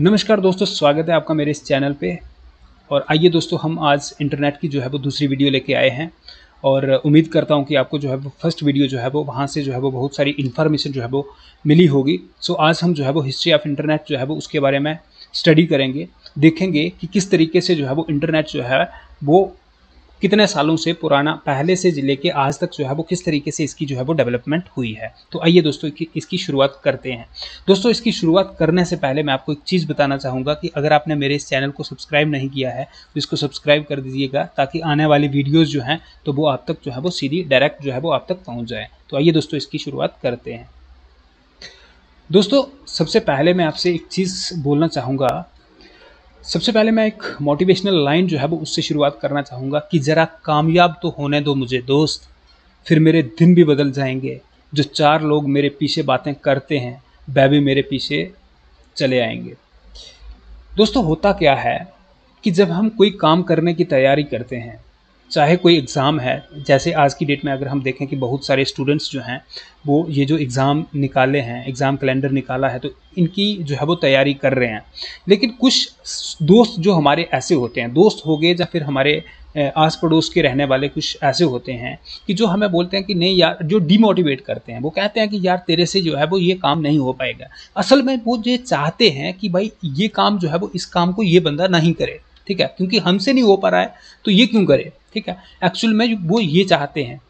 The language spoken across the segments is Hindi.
नमस्कार दोस्तों स्वागत है आपका मेरे इस चैनल पे और आइए दोस्तों हम आज इंटरनेट की जो है वो दूसरी वीडियो लेके आए हैं और उम्मीद करता हूँ कि आपको जो है वो फर्स्ट वीडियो जो है वो वहाँ से जो है वो बहुत सारी इन्फॉर्मेशन जो है वो मिली होगी सो आज हम जो है वो हिस्ट्री ऑफ इंटरनेट जो है वो उसके बारे में स्टडी करेंगे देखेंगे कि किस तरीके से जो है वो इंटरनेट जो है वो कितने सालों से पुराना पहले से जिले के आज तक जो है वो किस तरीके से इसकी जो है वो डेवलपमेंट हुई है तो आइए दोस्तों इसकी शुरुआत करते हैं दोस्तों इसकी शुरुआत करने से पहले मैं आपको एक चीज़ बताना चाहूँगा कि अगर आपने मेरे इस चैनल को सब्सक्राइब नहीं किया है तो इसको सब्सक्राइब कर दीजिएगा ताकि आने वाली वीडियोज़ जो हैं तो वो आप तक जो है वो सीधी डायरेक्ट जो है वो आप तक पहुँच जाए तो आइए दोस्तों इसकी शुरुआत करते हैं दोस्तों सबसे पहले मैं आपसे एक चीज़ बोलना चाहूँगा सबसे पहले मैं एक मोटिवेशनल लाइन जो है वो उससे शुरुआत करना चाहूँगा कि ज़रा कामयाब तो होने दो मुझे दोस्त फिर मेरे दिन भी बदल जाएंगे जो चार लोग मेरे पीछे बातें करते हैं वह भी मेरे पीछे चले आएंगे दोस्तों होता क्या है कि जब हम कोई काम करने की तैयारी करते हैं चाहे कोई एग्ज़ाम है जैसे आज की डेट में अगर हम देखें कि बहुत सारे स्टूडेंट्स जो हैं वो ये जो एग्ज़ाम निकाले हैं एग्ज़ाम कैलेंडर निकाला है तो इनकी जो है वो तैयारी कर रहे हैं लेकिन कुछ दोस्त जो हमारे ऐसे होते हैं दोस्त हो गए या फिर हमारे आस पड़ोस के रहने वाले कुछ ऐसे होते हैं कि जो हमें बोलते हैं कि नहीं यार जो डीमोटिवेट करते हैं वो कहते हैं कि यार तेरे से जो है वो ये काम नहीं हो पाएगा असल में वो ये चाहते हैं कि भाई ये काम जो है वो इस काम को ये बंदा नहीं करे ठीक है क्योंकि हमसे नहीं हो पा रहा है तो ये क्यों करे ठीक है एक्चुअल में वो ये चाहते हैं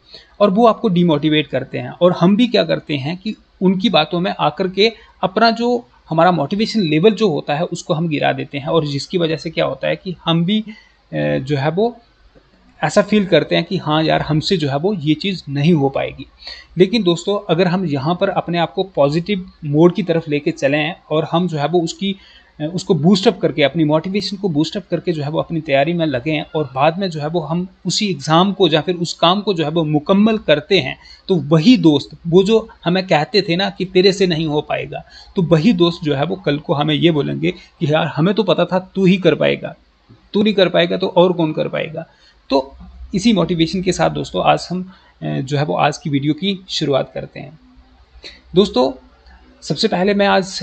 और वो आपको डिमोटिवेट करते हैं और हम भी क्या करते हैं कि उनकी बातों में आकर के अपना जो हमारा मोटिवेशन लेवल जो होता है उसको हम गिरा देते हैं और जिसकी वजह से क्या होता है कि हम भी जो है वो ऐसा फील करते हैं कि हाँ यार हमसे जो है वो ये चीज़ नहीं हो पाएगी लेकिन दोस्तों अगर हम यहाँ पर अपने आप को पॉजिटिव मोड की तरफ लेके चलें और हम जो है वो उसकी उसको बूस्टअप करके अपनी मोटिवेशन को बूस्टअप करके जो है वो अपनी तैयारी में लगे हैं और बाद में जो है वो हम उसी एग्ज़ाम को या फिर उस काम को जो है वो मुकम्मल करते हैं तो वही दोस्त वो जो हमें कहते थे ना कि तेरे से नहीं हो पाएगा तो वही दोस्त जो है वो कल को हमें ये बोलेंगे कि यार हमें तो पता था तू ही कर पाएगा तू नहीं कर पाएगा तो और कौन कर पाएगा तो इसी मोटिवेशन के साथ दोस्तों आज हम जो है वो आज की वीडियो की शुरुआत करते हैं दोस्तों सबसे पहले मैं आज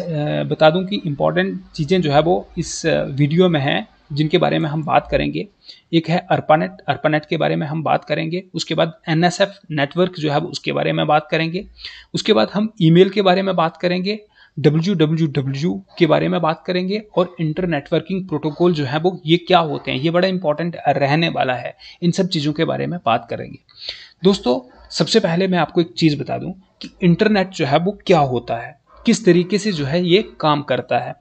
बता दूं कि इम्पॉर्टेंट चीज़ें जो है वो इस वीडियो में हैं जिनके बारे में हम बात करेंगे एक है अर्पानेट अर्पानेट के बारे में हम बात करेंगे उसके बाद एन नेटवर्क जो है वो उसके बारे में बात करेंगे उसके बाद हम ई के बारे में बात करेंगे डब्ल्यू के बारे में बात करेंगे और इंटर नेटवर्किंग प्रोटोकॉल जो है वो ये क्या होते हैं ये बड़ा इंपॉर्टेंट रहने वाला है इन सब चीज़ों के बारे में बात करेंगे दोस्तों सबसे पहले मैं आपको एक चीज़ बता दूं कि इंटरनेट जो है वो क्या होता है किस तरीके से जो है ये काम करता है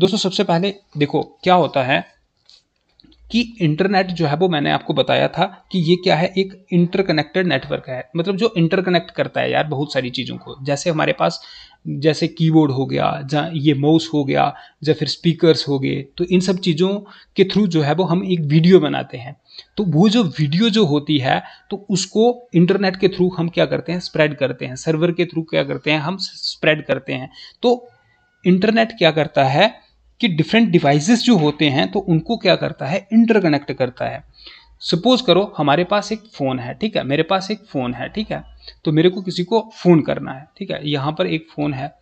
दोस्तों सबसे पहले देखो क्या होता है कि इंटरनेट जो है वो मैंने आपको बताया था कि ये क्या है एक इंटरकनेक्टेड नेटवर्क है मतलब जो इंटरकनेक्ट करता है यार बहुत सारी चीज़ों को जैसे हमारे पास जैसे कीबोर्ड हो गया जहाँ ये माउस हो गया या फिर स्पीकर्स हो गए तो इन सब चीज़ों के थ्रू जो है वो हम एक वीडियो बनाते हैं तो वो जो वीडियो जो होती है तो उसको इंटरनेट के थ्रू हम क्या करते हैं स्प्रेड करते हैं सर्वर के थ्रू क्या करते हैं हम स्प्रेड करते हैं तो इंटरनेट क्या करता है कि डिफरेंट डिवाइसेस जो होते हैं तो उनको क्या करता है इंटरकनेक्ट करता है सपोज करो हमारे पास एक फ़ोन है ठीक है मेरे पास एक फ़ोन है ठीक है तो मेरे को किसी को फ़ोन करना है ठीक है यहाँ पर एक फ़ोन है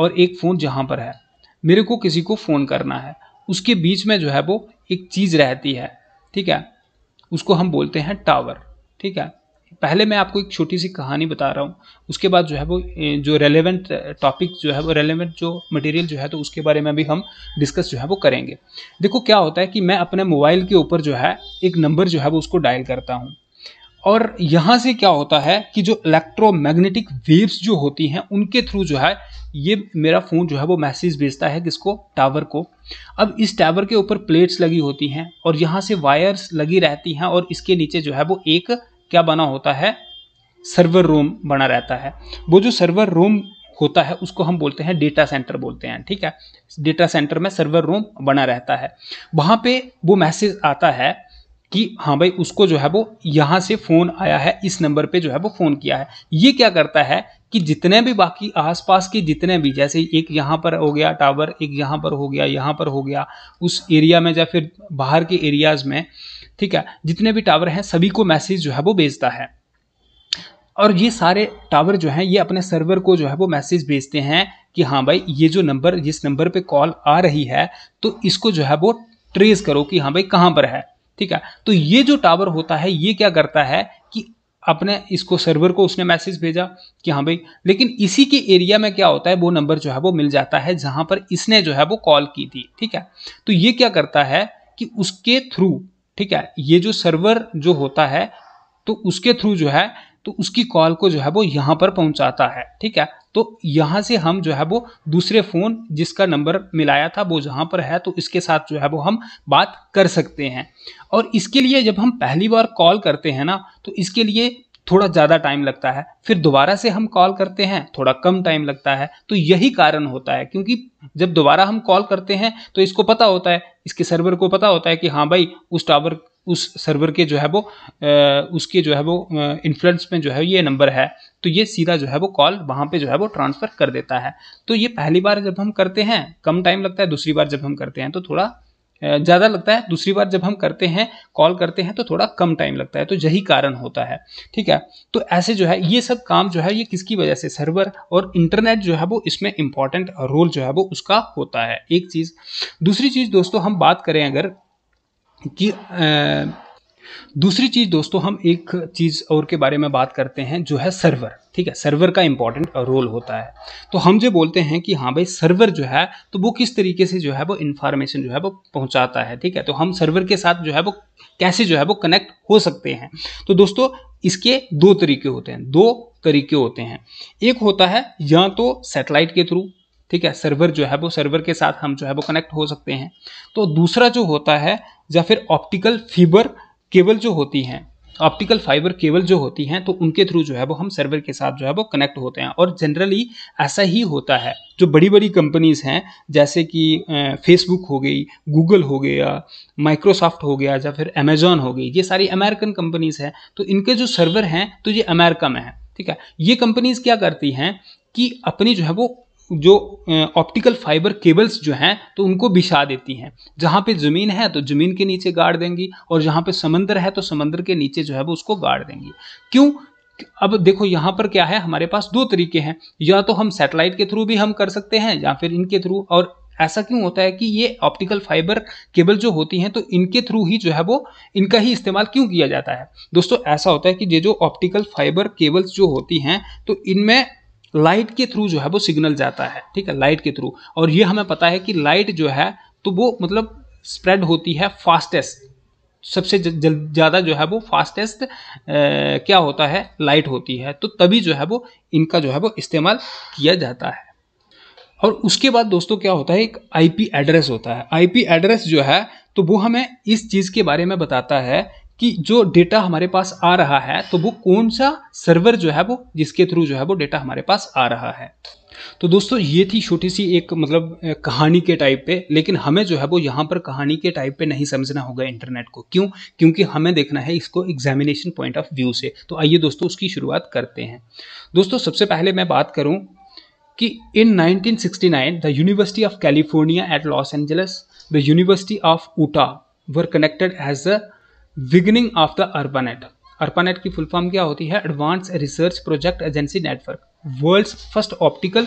और एक फ़ोन जहाँ पर है मेरे को किसी को फ़ोन करना है उसके बीच में जो है वो एक चीज़ रहती है ठीक है उसको हम बोलते हैं टावर ठीक है पहले मैं आपको एक छोटी सी कहानी बता रहा हूँ उसके बाद जो है वो जो रेलेवेंट टॉपिक जो है वो रेलेवेंट जो मटेरियल जो है तो उसके बारे में भी हम डिस्कस जो है वो करेंगे देखो क्या होता है कि मैं अपने मोबाइल के ऊपर जो है एक नंबर जो है वो उसको डायल करता हूँ और यहाँ से क्या होता है कि जो इलेक्ट्रोमैग्नेटिक वेव्स जो होती हैं उनके थ्रू जो है ये मेरा फ़ोन जो है वो मैसेज भेजता है किसको टावर को अब इस टावर के ऊपर प्लेट्स लगी होती हैं और यहाँ से वायर्स लगी रहती हैं और इसके नीचे जो है वो एक क्या बना होता है सर्वर रूम बना रहता है वो जो सर्वर रूम होता है उसको हम बोलते हैं डेटा सेंटर बोलते हैं ठीक है डेटा सेंटर में सर्वर रूम बना रहता है वहाँ पे वो मैसेज आता है कि हाँ भाई उसको जो है वो यहाँ से फ़ोन आया है इस नंबर पे जो है वो फ़ोन किया है ये क्या करता है कि जितने भी बाकी आसपास के जितने भी जैसे एक यहाँ पर हो गया टावर एक यहाँ पर हो गया यहाँ पर हो गया उस एरिया में या फिर बाहर के एरियाज़ में ठीक है जितने भी टावर हैं सभी को मैसेज जो है वो भेजता है और ये सारे टावर जो हैं ये अपने सर्वर को जो है वो मैसेज भेजते हैं कि हाँ भाई ये जो नंबर जिस नंबर पे कॉल आ रही है तो इसको जो है वो ट्रेस करो कि हाँ भाई कहाँ पर है ठीक है तो ये जो टावर होता है ये क्या करता है अपने इसको सर्वर को उसने मैसेज भेजा कि हाँ भाई लेकिन इसी के एरिया में क्या होता है वो नंबर जो है वो मिल जाता है जहाँ पर इसने जो है वो कॉल की थी ठीक है तो ये क्या करता है कि उसके थ्रू ठीक है ये जो सर्वर जो होता है तो उसके थ्रू जो है तो उसकी कॉल को जो है वो यहाँ पर पहुँचाता है ठीक है तो यहाँ से हम जो है वो दूसरे फ़ोन जिसका नंबर मिलाया था वो जहाँ पर है तो इसके साथ जो है वो हम बात कर सकते हैं और इसके लिए जब हम पहली बार कॉल करते हैं ना तो इसके लिए थोड़ा ज़्यादा टाइम लगता है फिर दोबारा से हम कॉल करते हैं थोड़ा कम टाइम लगता है तो यही कारण होता है क्योंकि जब दोबारा हम कॉल करते हैं तो इसको पता होता है इसके सर्वर को पता होता है कि हाँ भाई उस टावर उस सर्वर के जो है वो उसके जो है वो इन्फ्लुएंस में जो है ये नंबर है तो ये सीधा जो है वो कॉल वहाँ पे जो है वो ट्रांसफ़र कर देता है तो ये पहली बार जब हम करते हैं कम टाइम लगता है दूसरी बार जब हम करते हैं तो थोड़ा ज़्यादा लगता है दूसरी बार जब हम करते हैं कॉल करते हैं तो थोड़ा कम टाइम लगता है तो यही कारण होता है ठीक है तो ऐसे जो है ये सब काम जो है ये किसकी वजह से सर्वर और इंटरनेट जो है वो इसमें इम्पॉर्टेंट रोल जो है वो उसका होता है एक चीज़ दूसरी चीज़ दोस्तों हम बात करें अगर कि दूसरी चीज़ दोस्तों हम एक चीज़ और के बारे में बात करते हैं जो है सर्वर ठीक है सर्वर का इंपॉर्टेंट रोल होता है तो हम जो बोलते हैं कि हाँ भाई सर्वर जो है तो वो किस तरीके से जो है वो इन्फॉर्मेशन जो है वो पहुंचाता है ठीक है तो हम सर्वर के साथ जो है वो कैसे जो है वो कनेक्ट हो सकते हैं तो दोस्तों इसके दो तरीके होते हैं दो तरीके होते हैं एक होता है या तो सेटेलाइट के थ्रू ठीक है सर्वर जो है वो सर्वर के साथ हम जो है वो कनेक्ट हो सकते हैं तो दूसरा जो होता है या फिर ऑप्टिकल फीबर केबल जो होती हैं ऑप्टिकल फाइबर केबल जो होती हैं तो उनके थ्रू जो है वो हम सर्वर के साथ जो है वो कनेक्ट होते हैं और जनरली ऐसा ही होता है जो बड़ी बड़ी कंपनीज़ हैं जैसे कि फेसबुक हो गई गूगल हो गया माइक्रोसॉफ्ट हो गया या फिर अमेजोन हो गई ये सारी अमेरिकन कंपनीज़ हैं तो इनके जो सर्वर हैं तो ये अमेरिका में है ठीक है ये कंपनीज़ क्या करती हैं कि अपनी जो है वो जो ऑप्टिकल फाइबर केबल्स जो हैं तो उनको बिछा देती हैं जहाँ पे ज़मीन है तो ज़मीन के नीचे गाड़ देंगी और जहाँ पे समंदर है तो समंदर के नीचे जो है वो उसको गाड़ देंगी क्यों अब देखो यहाँ पर क्या है हमारे पास दो तरीके हैं या तो हम सैटेलाइट के थ्रू भी हम कर सकते हैं या फिर इनके थ्रू और ऐसा क्यों होता है कि ये ऑप्टिकल फाइबर केबल जो होती हैं तो इनके थ्रू ही जो है वो इनका ही इस्तेमाल क्यों किया जाता है दोस्तों ऐसा होता है कि ये जो ऑप्टिकल फाइबर केबल्स जो होती हैं तो इनमें लाइट के थ्रू जो है वो सिग्नल जाता है ठीक है लाइट के थ्रू और ये हमें पता है कि लाइट जो है तो वो मतलब स्प्रेड होती है फास्टेस्ट सबसे ज़्यादा जो है वो फास्टेस्ट क्या होता है लाइट होती है तो तभी जो है वो इनका जो है वो इस्तेमाल किया जाता है और उसके बाद दोस्तों क्या होता है एक आईपी एड्रेस होता है आईपी एड्रेस जो है तो वो हमें इस चीज़ के बारे में बताता है कि जो डेटा हमारे पास आ रहा है तो वो कौन सा सर्वर जो है वो जिसके थ्रू जो है वो डेटा हमारे पास आ रहा है तो दोस्तों ये थी छोटी सी एक मतलब कहानी के टाइप पे लेकिन हमें जो है वो यहाँ पर कहानी के टाइप पे नहीं समझना होगा इंटरनेट को क्यों क्योंकि हमें देखना है इसको एग्जामिनेशन पॉइंट ऑफ व्यू से तो आइए दोस्तों उसकी शुरुआत करते हैं दोस्तों सबसे पहले मैं बात करूँ कि in 1969 the university of California at Los Angeles the university of Utah were connected as a beginning of the ARPANET ARPANET की फुल फॉर्म क्या होती है advance research project agency network world's first optical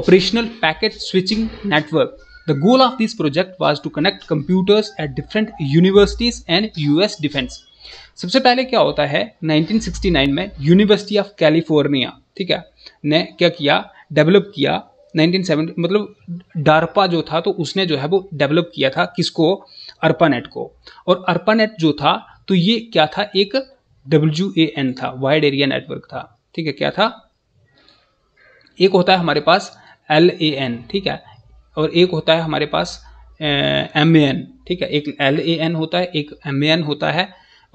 operational packet switching network the goal of this project was to connect computers at different universities and US defence सबसे पहले क्या होता है 1969 में यूनिवर्सिटी ऑफ कैलिफोर्निया ठीक है ने क्या किया डेवलप किया 1970 मतलब डारपा जो था तो उसने जो है वो डेवलप किया था किसको अर्पानेट को और अर्पानेट जो था तो ये क्या था एक डब्ल्यू ए एन था वाइड एरिया नेटवर्क था ठीक है क्या था एक होता है हमारे पास एल ए एन ठीक है और एक होता है हमारे पास एम ए एन ठीक है एक एल ए एन होता है एक एम ए एन होता है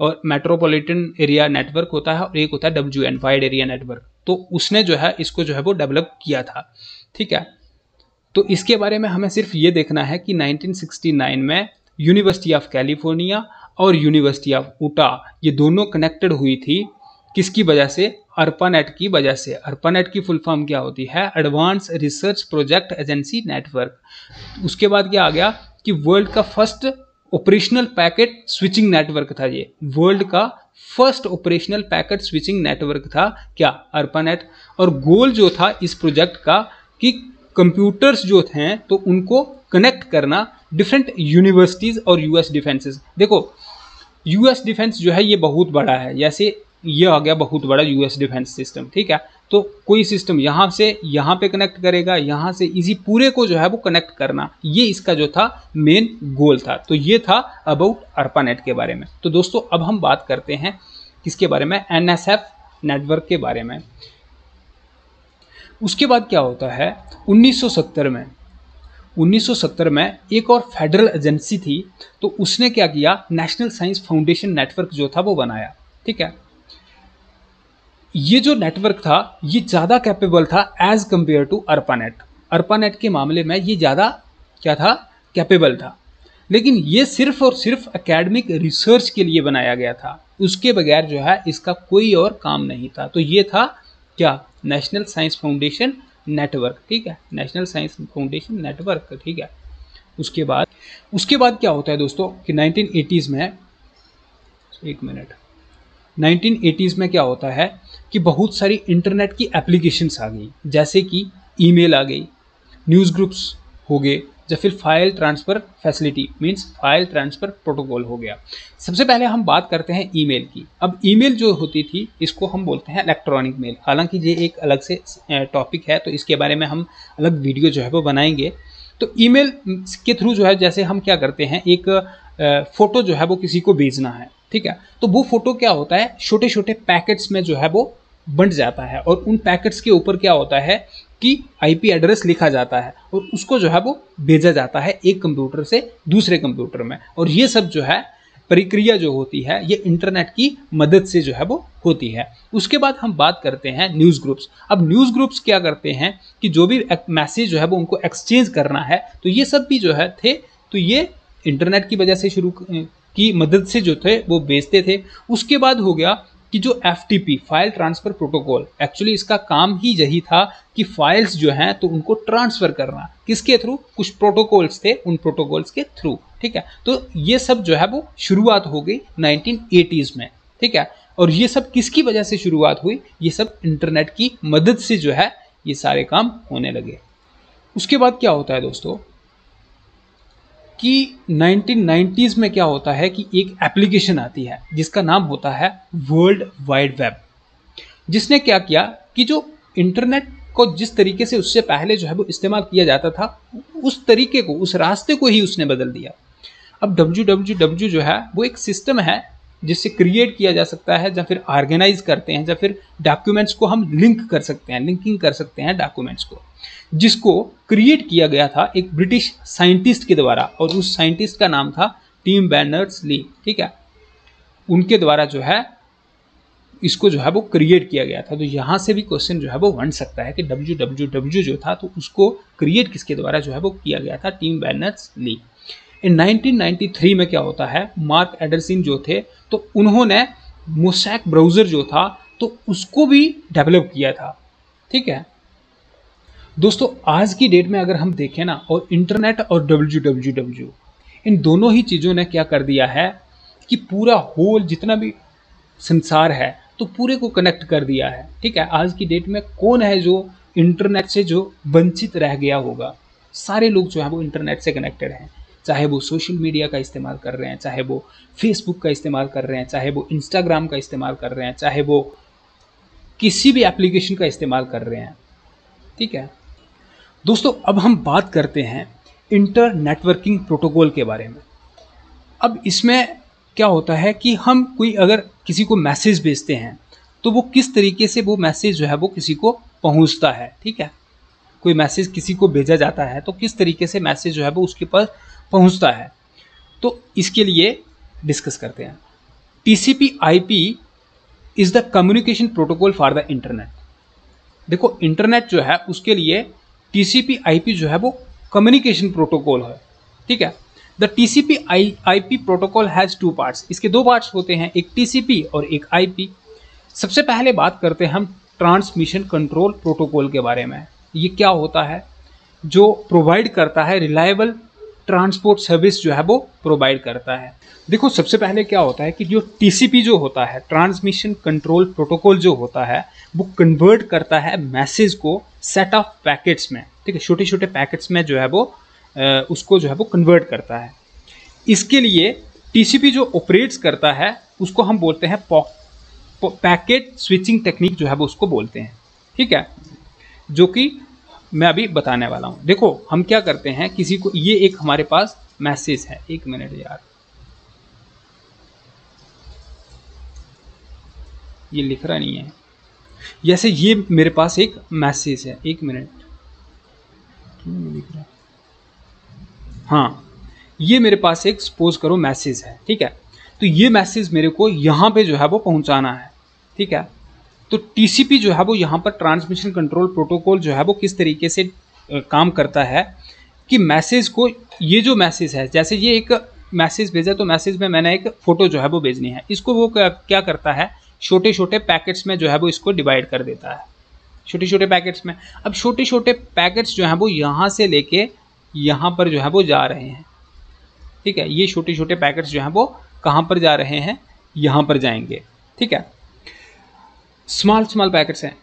और मेट्रोपॉलिटन एरिया नेटवर्क होता है और एक होता है W N wide area network तो उसने जो है इसको जो है वो डेवलप किया था ठीक है तो इसके बारे में हमें सिर्फ ये देखना है कि 1969 में यूनिवर्सिटी ऑफ कैलिफोर्निया और यूनिवर्सिटी ऑफ उटा ये दोनों कनेक्टेड हुई थी किसकी वजह से अर्पानेट की वजह से अर्पानेट की फुल फॉर्म क्या होती है advance research project agency network उसके बाद क्या आ गया कि वर्ल्ड का first operational packet switching network था ये वर्ल्ड का first operational packet switching network था क्या अर्पानेट और गोल जो था इस प्रोजेक्ट का कि कंप्यूटर्स जो थे तो उनको कनेक्ट करना डिफरेंट यूनिवर्सिटीज़ और यूएस डिफेंसेस देखो यूएस डिफेंस जो है ये बहुत बड़ा है जैसे ये आ गया बहुत बड़ा यूएस डिफेंस सिस्टम ठीक है तो कोई सिस्टम यहाँ से यहाँ पे कनेक्ट करेगा यहाँ से इसी पूरे को जो है वो कनेक्ट करना ये इसका जो था मेन गोल था तो ये था अबाउट अर्पानेट के बारे में तो दोस्तों अब हम बात करते हैं किसके बारे में एन नेटवर्क के बारे में उसके बाद क्या होता है 1970 में 1970 में एक और फेडरल एजेंसी थी तो उसने क्या किया नेशनल साइंस फाउंडेशन नेटवर्क जो था वो बनाया ठीक है ये जो नेटवर्क था ये ज़्यादा कैपेबल था as compared to ARPANET ARPANET के मामले में ये ज़्यादा क्या था कैपेबल था लेकिन ये सिर्फ और सिर्फ एकेडमिक रिसर्च के लिए बनाया गया था उसके बगैर जो है इसका कोई और काम नहीं था तो ये था क्या नेशनल साइंस फाउंडेशन नेटवर्क ठीक है नेशनल साइंस फाउंडेशन नेटवर्क ठीक है उसके बाद उसके बाद क्या होता है दोस्तों कि 1980s में एक मिनट 1980s में क्या होता है कि बहुत सारी इंटरनेट की एप्लीकेशंस आ गई जैसे कि ईमेल आ गई न्यूज़ ग्रुप्स हो गए या फिर file transfer facility means file transfer protocol हो गया सबसे पहले हम बात करते हैं ईमेल की अब ईमेल जो होती थी इसको हम बोलते हैं इलेक्ट्रॉनिक मेल हालांकि ये एक अलग से टॉपिक है तो इसके बारे में हम अलग वीडियो जो है वो बनाएंगे तो ईमेल के थ्रू जो है जैसे हम क्या करते हैं एक फ़ोटो जो है वो किसी को भेजना है ठीक है तो वो फ़ोटो क्या होता है छोटे छोटे पैकेट्स में जो है वो बंट जाता है और उन पैकेट्स के ऊपर क्या होता है की आईपी एड्रेस लिखा जाता है और उसको जो है वो भेजा जाता है एक कंप्यूटर से दूसरे कंप्यूटर में और ये सब जो है प्रक्रिया जो होती है ये इंटरनेट की मदद से जो है वो होती है उसके बाद हम बात करते हैं न्यूज़ ग्रुप्स अब न्यूज़ ग्रुप्स क्या करते हैं कि जो भी मैसेज जो है वो उनको एक्सचेंज करना है तो ये सब भी जो है थे तो ये इंटरनेट की वजह से शुरू की मदद से जो थे वो बेचते थे उसके बाद हो गया कि जो F file transfer protocol actually इसका काम ही यही था कि फाइल्स जो हैं तो उनको ट्रांसफ़र करना किसके थ्रू कुछ प्रोटोकॉल्स थे उन प्रोटोकॉल्स के थ्रू ठीक है तो ये सब जो है वो शुरुआत हो गई नाइनटीन में ठीक है और ये सब किसकी वजह से शुरुआत हुई ये सब इंटरनेट की मदद से जो है ये सारे काम होने लगे उसके बाद क्या होता है दोस्तों कि 1990s में क्या होता है कि एक एप्लीकेशन आती है जिसका नाम होता है वर्ल्ड वाइड वेब जिसने क्या किया कि जो इंटरनेट को जिस तरीके से उससे पहले जो है वो इस्तेमाल किया जाता था उस तरीके को उस रास्ते को ही उसने बदल दिया अब डब्ल्यू डब्ल्यू डब्ल्यू जो है वो एक सिस्टम है जिससे क्रिएट किया जा सकता है या फिर ऑर्गेनाइज करते हैं या फिर डॉक्यूमेंट्स को हम लिंक कर सकते हैं लिंकिंग कर सकते हैं डॉक्यूमेंट्स को जिसको क्रिएट किया गया था एक ब्रिटिश साइंटिस्ट के द्वारा और उस साइंटिस्ट का नाम था टीम बैनर्स ली ठीक है उनके द्वारा जो है इसको जो है वो क्रिएट किया गया था तो यहाँ से भी क्वेश्चन जो है वो बन सकता है कि डब्ल्यू डब्ल्यू डब्ल्यू जो था तो उसको क्रिएट किसके द्वारा जो है वो किया गया था टीम बैनर्स ली इन 1993 में क्या होता है मार्क एडरसिन जो थे तो उन्होंने मोसैक ब्राउज़र जो था तो उसको भी डेवलप किया था ठीक है दोस्तों आज की डेट में अगर हम देखें ना और इंटरनेट और डब्ल्यू इन दोनों ही चीज़ों ने क्या कर दिया है कि पूरा होल जितना भी संसार है तो पूरे को कनेक्ट कर दिया है ठीक है आज की डेट में कौन है जो इंटरनेट से जो वंचित रह गया होगा सारे लोग जो है वो इंटरनेट से कनेक्टेड हैं चाहे वो सोशल मीडिया का इस्तेमाल कर रहे हैं चाहे वो फेसबुक का इस्तेमाल कर रहे हैं चाहे वो इंस्टाग्राम का इस्तेमाल कर रहे हैं चाहे वो किसी भी एप्लीकेशन का इस्तेमाल कर रहे हैं ठीक है दोस्तों अब हम बात करते हैं इंटरनेटवर्किंग प्रोटोकॉल के बारे में अब इसमें क्या होता है कि हम कोई अगर किसी को मैसेज भेजते हैं तो वो किस तरीके से वो मैसेज जो है वो किसी को पहुंचता है ठीक है कोई मैसेज किसी को भेजा जाता है तो किस तरीके से मैसेज जो है वो उसके पास पहुंचता है तो इसके लिए डिस्कस करते हैं T C P I P is the communication protocol for the internet देखो इंटरनेट जो है उसके लिए T C P I P जो है वो कम्युनिकेशन प्रोटोकॉल है ठीक है the T C P I I P protocol has two parts इसके दो पार्ट्स होते हैं एक टी सी पी और एक आई पी सबसे पहले बात करते हैं हम ट्रांसमिशन कंट्रोल प्रोटोकॉल के बारे में ये क्या होता है जो प्रोवाइड करता है रिलायबल ट्रांसपोर्ट सर्विस जो है वो प्रोवाइड करता है देखो सबसे पहले क्या होता है कि जो टीसीपी जो होता है ट्रांसमिशन कंट्रोल प्रोटोकॉल जो होता है वो कन्वर्ट करता है मैसेज को सेट ऑफ पैकेट्स में ठीक है छोटे छोटे पैकेट्स में जो है वो उसको जो है वो कन्वर्ट करता है इसके लिए टीसीपी जो ऑपरेट्स करता है उसको हम बोलते हैं पैकेट स्विचिंग टेक्निक जो है वो उसको बोलते हैं ठीक है जो कि मैं अभी बताने वाला हूँ देखो हम क्या करते हैं किसी को ये एक हमारे पास मैसेज है एक मिनट यार ये लिख रहा नहीं है जैसे ये मेरे पास एक मैसेज है एक मिनट क्यों नहीं लिख रहा हाँ ये मेरे पास एक सपोज करो मैसेज है ठीक है तो ये मैसेज मेरे को यहाँ पे जो है वो पहुँचाना है ठीक है तो टीसीपी जो है वो यहाँ पर ट्रांसमिशन कंट्रोल प्रोटोकॉल जो है वो किस तरीके से काम करता है कि मैसेज को ये जो मैसेज है जैसे ये एक मैसेज भेजा तो मैसेज में मैंने एक फ़ोटो जो है वो भेजनी है इसको वो क्या करता है छोटे छोटे पैकेट्स में जो है वो इसको डिवाइड कर देता है छोटे छोटे पैकेट्स में अब छोटे छोटे पैकेट्स जो हैं वो यहाँ से लेके यहाँ पर जो है वो जा रहे हैं ठीक है ये छोटे छोटे पैकेट्स जो हैं वो कहाँ पर जा रहे हैं यहाँ पर जाएंगे ठीक है स्मॉल स्मॉल पैकेट्स हैं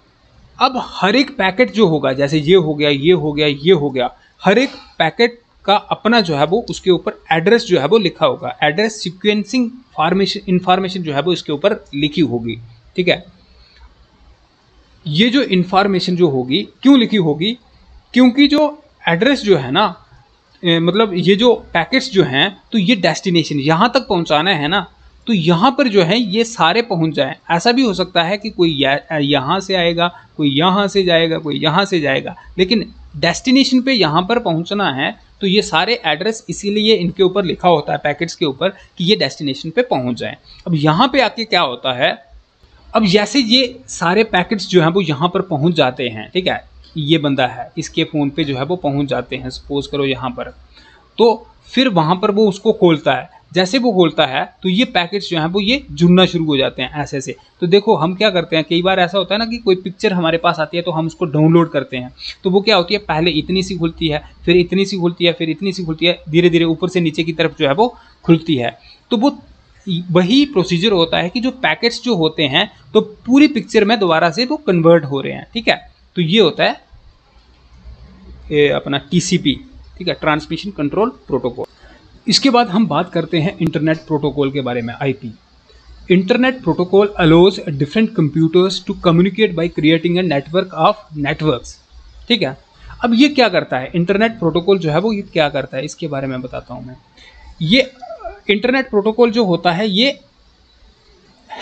अब हर एक पैकेट जो होगा जैसे ये हो गया ये हो गया ये हो गया हर एक पैकेट का अपना जो है वो उसके ऊपर एड्रेस जो है वो लिखा होगा एड्रेस सिक्वेंसिंग फार्मेशन इन्फॉर्मेशन जो है वो इसके ऊपर लिखी होगी ठीक है ये जो इन्फॉर्मेशन जो होगी क्यों लिखी होगी क्योंकि जो एड्रेस जो है ना मतलब ये जो पैकेट्स जो हैं तो ये डेस्टिनेशन यहाँ तक पहुँचाना है ना तो यहाँ पर जो है ये सारे पहुँच जाए ऐसा भी हो सकता है कि कोई यहाँ से आएगा कोई यहाँ से जाएगा कोई यहाँ से जाएगा लेकिन डेस्टिनेशन पे यहाँ पर पहुँचना है तो ये सारे एड्रेस इसीलिए इनके ऊपर लिखा होता है पैकेट्स के ऊपर कि ये डेस्टिनेशन पे पहुँच जाएँ अब यहाँ पे आके क्या होता है अब जैसे ये सारे पैकेट्स जो हैं वो यहाँ पर पहुँच जाते हैं ठीक है ये बंदा है इसके फ़ोन पे जो है वो पहुँच जाते हैं सपोज़ करो यहाँ पर तो फिर वहाँ पर वो उसको खोलता है जैसे वो खोलता है तो ये पैकेट्स जो हैं वो ये जुड़ना शुरू हो जाते हैं ऐसे ऐसे तो देखो हम क्या करते हैं कई बार ऐसा होता है ना कि कोई पिक्चर हमारे पास आती है तो हम उसको डाउनलोड करते हैं तो वो क्या होती है पहले इतनी सी खुलती है फिर इतनी सी खुलती है फिर इतनी सी खुलती है धीरे धीरे ऊपर से नीचे की तरफ जो है वो खुलती है तो वो वही प्रोसीजर होता है कि जो पैकेट्स जो होते हैं तो पूरी पिक्चर में दोबारा से वो कन्वर्ट हो रहे हैं ठीक है तो ये होता है अपना टी ठीक है ट्रांसमिशन कंट्रोल प्रोटोकॉल इसके बाद हम बात करते हैं इंटरनेट प्रोटोकॉल के बारे में IP internet protocol allows different computers to communicate by creating a network of networks ठीक है अब ये क्या करता है इंटरनेट प्रोटोकॉल जो है वो ये क्या करता है इसके बारे में बताता हूँ मैं ये इंटरनेट प्रोटोकॉल जो होता है ये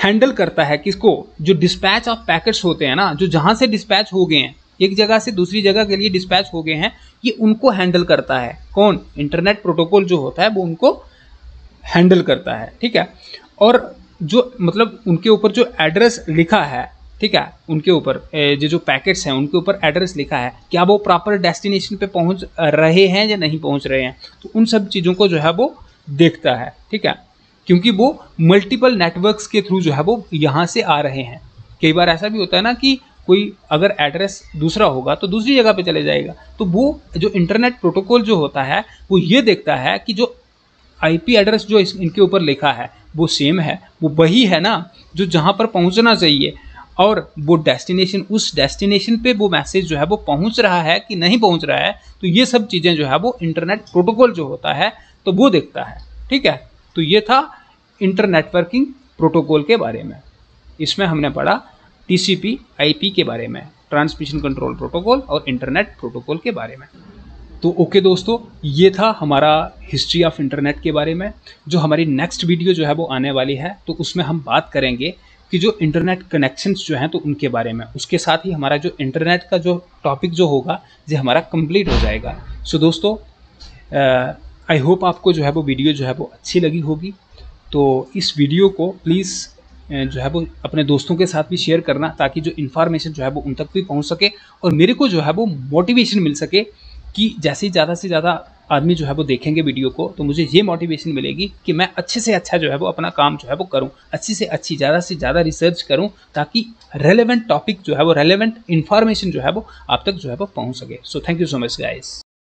हैंडल करता है किसको जो डिस्पैच ऑफ पैकेट्स होते हैं ना जो जहाँ से डिस्पैच हो गए हैं एक जगह से दूसरी जगह के लिए डिस्पैच हो गए हैं ये उनको हैंडल करता है कौन इंटरनेट प्रोटोकॉल जो होता है वो उनको हैंडल करता है ठीक है और जो मतलब उनके ऊपर जो एड्रेस लिखा है ठीक है उनके ऊपर जो जो पैकेट्स हैं उनके ऊपर एड्रेस लिखा है क्या वो प्रॉपर डेस्टिनेशन पे पहुंच रहे हैं या नहीं पहुंच रहे हैं तो उन सब चीज़ों को जो है वो देखता है ठीक है क्योंकि वो मल्टीपल नेटवर्क्स के थ्रू जो है वो यहाँ से आ रहे हैं कई बार ऐसा भी होता है ना कि कोई अगर एड्रेस दूसरा होगा तो दूसरी जगह पे चले जाएगा तो वो जो इंटरनेट प्रोटोकॉल जो होता है वो ये देखता है कि जो आईपी एड्रेस जो इस, इनके ऊपर लिखा है वो सेम है वो वही है ना जो जहाँ पर पहुँचना चाहिए और वो डेस्टिनेशन उस डेस्टिनेशन पे वो मैसेज जो है वो पहुंच रहा है कि नहीं पहुंच रहा है तो ये सब चीज़ें जो है वो इंटरनेट प्रोटोकॉल जो होता है तो वो देखता है ठीक है तो ये था इंटरनेटवर्किंग प्रोटोकॉल के बारे में इसमें हमने पढ़ा टीसीपी आईपी के बारे में ट्रांसमिशन कंट्रोल प्रोटोकॉल और इंटरनेट प्रोटोकॉल के बारे में तो ओके दोस्तों ये था हमारा हिस्ट्री ऑफ इंटरनेट के बारे में जो हमारी नेक्स्ट वीडियो जो है वो आने वाली है तो उसमें हम बात करेंगे कि जो इंटरनेट कनेक्शंस जो हैं तो उनके बारे में उसके साथ ही हमारा जो इंटरनेट का जो टॉपिक जो होगा ये हमारा कंप्लीट हो जाएगा सो so दोस्तों आई होप आपको जो है वो वीडियो जो है वो अच्छी लगी होगी तो इस वीडियो को प्लीज़ जो है वो अपने दोस्तों के साथ भी शेयर करना ताकि जो इन्फॉर्मेशन जो है वो उन तक भी पहुंच सके और मेरे को जो है वो मोटिवेशन मिल सके कि जैसे ज़्यादा से ज़्यादा आदमी जो है वो देखेंगे वीडियो को तो मुझे ये मोटिवेशन मिलेगी कि मैं अच्छे से अच्छा जो है वो अपना काम जो है वो करूँ अच्छी से अच्छी ज़्यादा से ज़्यादा रिसर्च करूँ ताकि रेलेवेंट टॉपिक जो है वो रेलेवेंट इन्फॉर्मेशन जो है वो आप तक जो है वो पहुँच सके so thank you so much guys